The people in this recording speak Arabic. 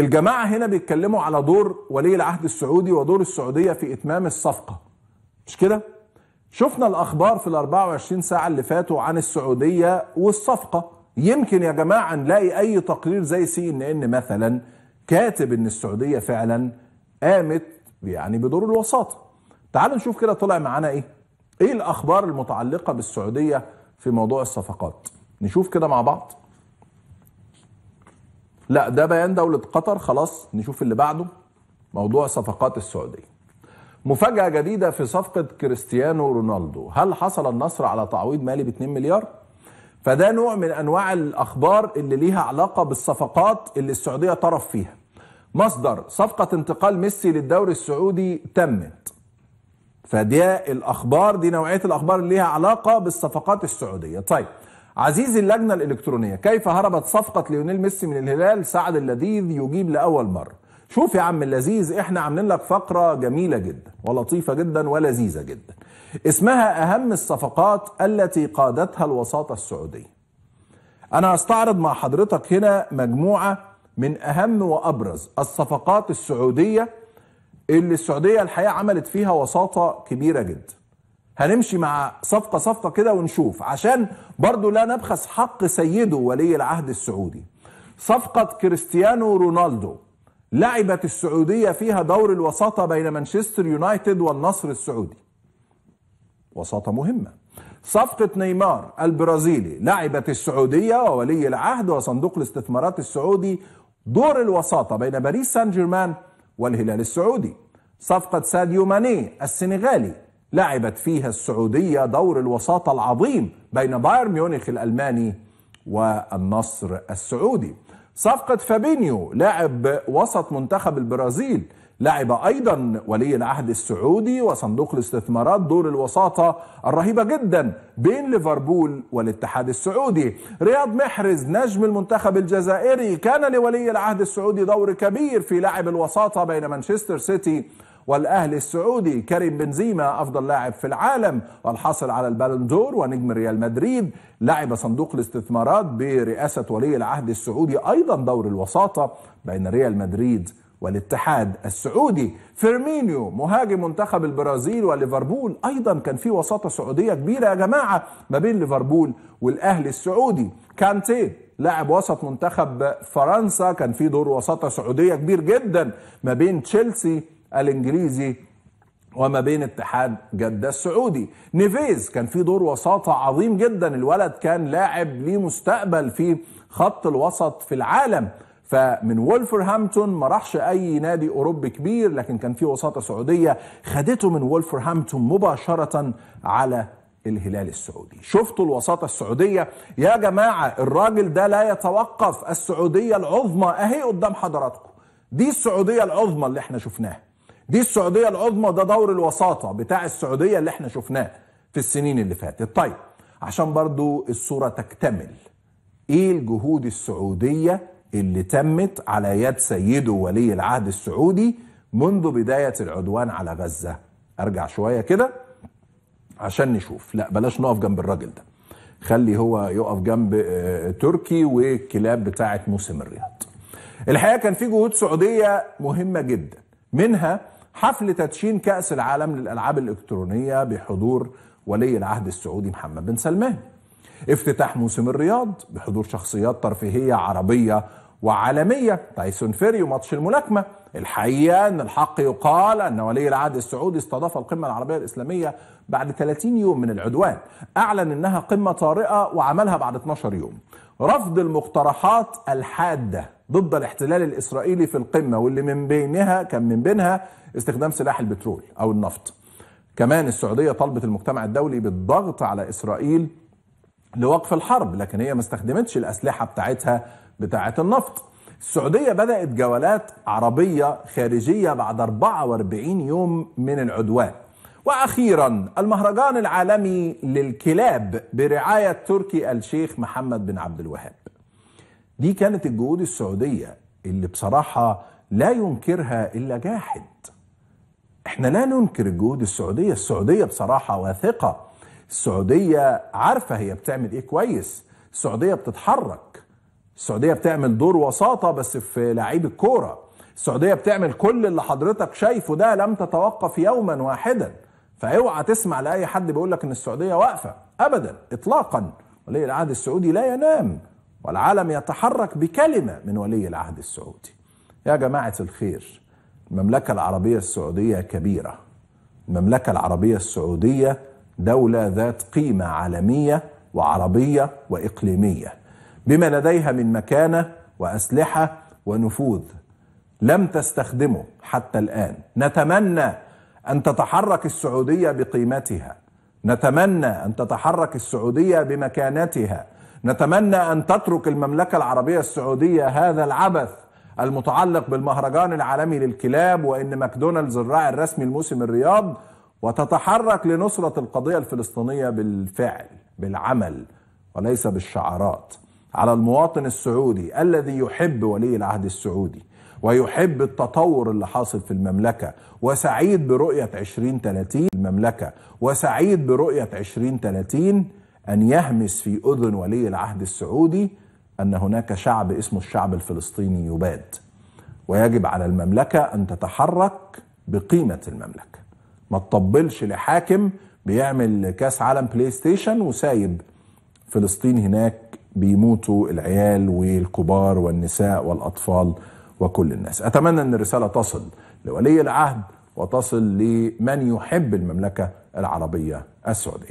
الجماعة هنا بيتكلموا على دور ولي العهد السعودي ودور السعودية في إتمام الصفقة مش كده؟ شفنا الأخبار في ال 24 ساعة اللي فاتوا عن السعودية والصفقة يمكن يا جماعة نلاقي أي تقرير زي سي إن إن مثلا كاتب إن السعودية فعلا قامت يعني بدور الوساطة تعالوا نشوف كده طلع معانا إيه إيه الأخبار المتعلقة بالسعودية في موضوع الصفقات نشوف كده مع بعض لا ده بيان دولة قطر خلاص نشوف اللي بعده موضوع صفقات السعودية مفاجأة جديدة في صفقة كريستيانو رونالدو هل حصل النصر على تعويض مالي ب 2 مليار؟ فده نوع من أنواع الأخبار اللي ليها علاقة بالصفقات اللي السعودية طرف فيها مصدر صفقة انتقال ميسي للدوري السعودي تمت فده الأخبار دي نوعية الأخبار اللي ليها علاقة بالصفقات السعودية طيب عزيزي اللجنة الإلكترونية كيف هربت صفقة ليونيل ميسي من الهلال سعد اللذيذ يجيب لأول مرة شوف يا عم اللذيذ احنا عاملين لك فقرة جميلة جدا ولطيفة جدا ولذيذة جدا اسمها أهم الصفقات التي قادتها الوساطة السعودية أنا هستعرض مع حضرتك هنا مجموعة من أهم وأبرز الصفقات السعودية اللي السعودية الحقيقة عملت فيها وساطة كبيرة جدا هنمشي مع صفقه صفقه كده ونشوف عشان برضو لا نبخس حق سيده ولي العهد السعودي صفقه كريستيانو رونالدو لعبت السعوديه فيها دور الوساطه بين مانشستر يونايتد والنصر السعودي وساطه مهمه صفقة نيمار البرازيلي لعبت السعودية وولي العهد وصندوق الاستثمارات السعودي دور الوساطة بين باريس سان جيرمان والهلال السعودي صفقة ساديو ماني السنغالي لعبت فيها السعودية دور الوساطة العظيم بين بايرن ميونخ الألماني والنصر السعودي صفقة فابينيو لاعب وسط منتخب البرازيل لعب أيضا ولي العهد السعودي وصندوق الاستثمارات دور الوساطة الرهيبة جدا بين ليفربول والاتحاد السعودي رياض محرز نجم المنتخب الجزائري كان لولي العهد السعودي دور كبير في لعب الوساطة بين مانشستر سيتي والأهلي السعودي كريم بنزيما أفضل لاعب في العالم والحاصل على البالندور ونجم ريال مدريد لعب صندوق الاستثمارات برئاسة ولي العهد السعودي أيضا دور الوساطة بين ريال مدريد والاتحاد السعودي فيرمينيو مهاجم منتخب البرازيل وليفربول ايضا كان في وساطه سعوديه كبيره يا جماعه ما بين ليفربول والاهلي السعودي كانتي لاعب وسط منتخب فرنسا كان في دور وساطه سعوديه كبير جدا ما بين تشيلسي الانجليزي وما بين اتحاد جدة السعودي نيفيز كان في دور وساطة عظيم جدا الولد كان لاعب ليه مستقبل في خط الوسط في العالم فمن وولفرهامبتون ما راحش اي نادي اوروبي كبير لكن كان في وساطه سعوديه خدته من وولفرهامبتون مباشره على الهلال السعودي شفتوا الوساطة السعودية يا جماعة الراجل ده لا يتوقف السعودية العظمى اهي قدام حضراتكم دي السعودية العظمى اللي احنا شفناها دي السعوديه العظمى ده دور الوساطه بتاع السعوديه اللي احنا شفناه في السنين اللي فاتت طيب عشان برضو الصوره تكتمل ايه الجهود السعوديه اللي تمت على يد سيده ولي العهد السعودي منذ بدايه العدوان على غزه ارجع شويه كده عشان نشوف لا بلاش نقف جنب الراجل ده خلي هو يقف جنب آه، تركي والكلاب بتاعه موسم الرياض الحقيقه كان في جهود سعوديه مهمه جدا منها حفل تدشين كأس العالم للألعاب الإلكترونية بحضور ولي العهد السعودي محمد بن سلمان افتتاح موسم الرياض بحضور شخصيات ترفيهية عربية وعالمية تايسون فيري وماتش الملاكمة الحقيقة أن الحق يقال أن ولي العهد السعودي استضاف القمة العربية الإسلامية بعد 30 يوم من العدوان أعلن أنها قمة طارئة وعملها بعد 12 يوم رفض المقترحات الحادة ضد الاحتلال الإسرائيلي في القمة واللي من بينها كان من بينها استخدام سلاح البترول أو النفط كمان السعودية طالبت المجتمع الدولي بالضغط على إسرائيل لوقف الحرب لكن هي ما استخدمتش الأسلحة بتاعتها بتاعة النفط السعودية بدأت جولات عربية خارجية بعد 44 يوم من العدوان واخيرا المهرجان العالمي للكلاب برعايه تركي الشيخ محمد بن عبد الوهاب. دي كانت الجهود السعوديه اللي بصراحه لا ينكرها الا جاحد. احنا لا ننكر الجهود السعوديه، السعوديه بصراحه واثقه. السعوديه عارفه هي بتعمل ايه كويس، السعوديه بتتحرك. السعوديه بتعمل دور وساطه بس في لعيب الكوره. السعوديه بتعمل كل اللي حضرتك شايفه ده لم تتوقف يوما واحدا. فاوعى تسمع لاي حد بيقول لك ان السعوديه واقفه ابدا اطلاقا ولي العهد السعودي لا ينام والعالم يتحرك بكلمه من ولي العهد السعودي يا جماعه الخير المملكه العربيه السعوديه كبيره المملكه العربيه السعوديه دوله ذات قيمه عالميه وعربيه واقليميه بما لديها من مكانه واسلحه ونفوذ لم تستخدمه حتى الان نتمنى أن تتحرك السعودية بقيمتها نتمنى أن تتحرك السعودية بمكانتها نتمنى أن تترك المملكة العربية السعودية هذا العبث المتعلق بالمهرجان العالمي للكلاب وإن ماكدونالدز الراعي الرسمي لموسم الرياض وتتحرك لنصرة القضية الفلسطينية بالفعل بالعمل وليس بالشعارات على المواطن السعودي الذي يحب ولي العهد السعودي ويحب التطور اللي حاصل في المملكة وسعيد برؤية 2030 المملكة وسعيد برؤية 2030 أن يهمس في أذن ولي العهد السعودي أن هناك شعب اسمه الشعب الفلسطيني يباد ويجب على المملكة أن تتحرك بقيمة المملكة ما تطبلش لحاكم بيعمل كاس عالم بلاي ستيشن وسايب فلسطين هناك بيموتوا العيال والكبار والنساء والأطفال وكل الناس أتمنى أن الرسالة تصل لولي العهد وتصل لمن يحب المملكة العربية السعودية